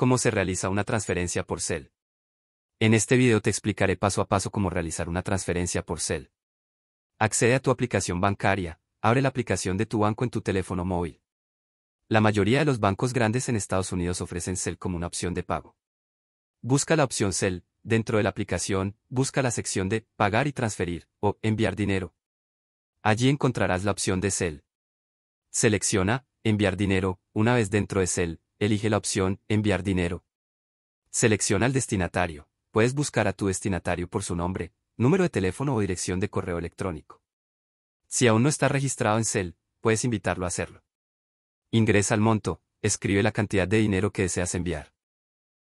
cómo se realiza una transferencia por CEL. En este video te explicaré paso a paso cómo realizar una transferencia por CEL. Accede a tu aplicación bancaria, abre la aplicación de tu banco en tu teléfono móvil. La mayoría de los bancos grandes en Estados Unidos ofrecen CEL como una opción de pago. Busca la opción CEL, dentro de la aplicación, busca la sección de Pagar y transferir o Enviar dinero. Allí encontrarás la opción de CEL. Selecciona Enviar dinero, una vez dentro de CEL, elige la opción Enviar dinero. Selecciona al destinatario. Puedes buscar a tu destinatario por su nombre, número de teléfono o dirección de correo electrónico. Si aún no está registrado en CEL, puedes invitarlo a hacerlo. Ingresa al monto, escribe la cantidad de dinero que deseas enviar.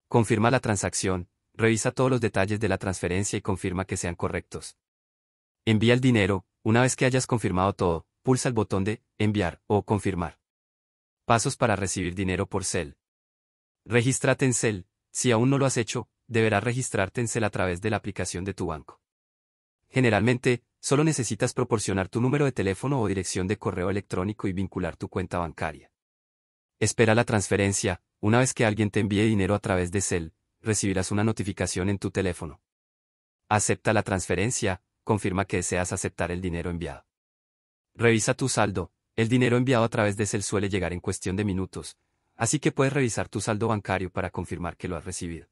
Confirma la transacción, revisa todos los detalles de la transferencia y confirma que sean correctos. Envía el dinero, una vez que hayas confirmado todo, pulsa el botón de enviar o confirmar. Pasos para recibir dinero por CEL. Regístrate en CEL. Si aún no lo has hecho, deberás registrarte en CEL a través de la aplicación de tu banco. Generalmente, solo necesitas proporcionar tu número de teléfono o dirección de correo electrónico y vincular tu cuenta bancaria. Espera la transferencia, una vez que alguien te envíe dinero a través de CEL, recibirás una notificación en tu teléfono. Acepta la transferencia, confirma que deseas aceptar el dinero enviado. Revisa tu saldo, el dinero enviado a través de Cel suele llegar en cuestión de minutos, así que puedes revisar tu saldo bancario para confirmar que lo has recibido.